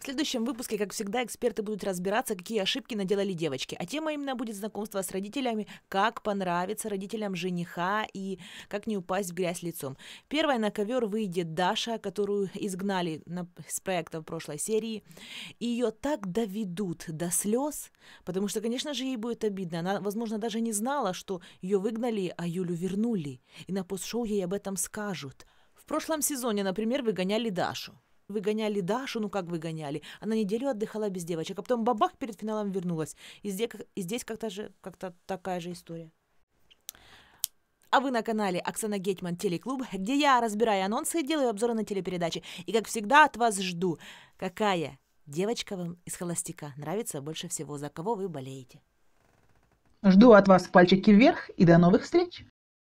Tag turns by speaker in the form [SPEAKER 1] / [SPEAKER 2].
[SPEAKER 1] В следующем выпуске, как всегда, эксперты будут разбираться, какие ошибки наделали девочки. А тема именно будет знакомство с родителями, как понравиться родителям жениха и как не упасть в грязь лицом. Первой на ковер выйдет Даша, которую изгнали на, с проекта в прошлой серии. Ее так доведут до слез, потому что, конечно же, ей будет обидно. Она, возможно, даже не знала, что ее выгнали, а Юлю вернули. И на постшоу ей об этом скажут. В прошлом сезоне, например, выгоняли Дашу выгоняли Дашу, ну как выгоняли. Она неделю отдыхала без девочек, а потом бабах перед финалом вернулась. И здесь, здесь как-то же, как-то такая же история. А вы на канале Оксана Гетман Телеклуб, где я разбираю анонсы и делаю обзоры на телепередачи. И как всегда от вас жду, какая девочка вам из холостяка нравится больше всего, за кого вы болеете.
[SPEAKER 2] Жду от вас пальчики вверх и до новых встреч!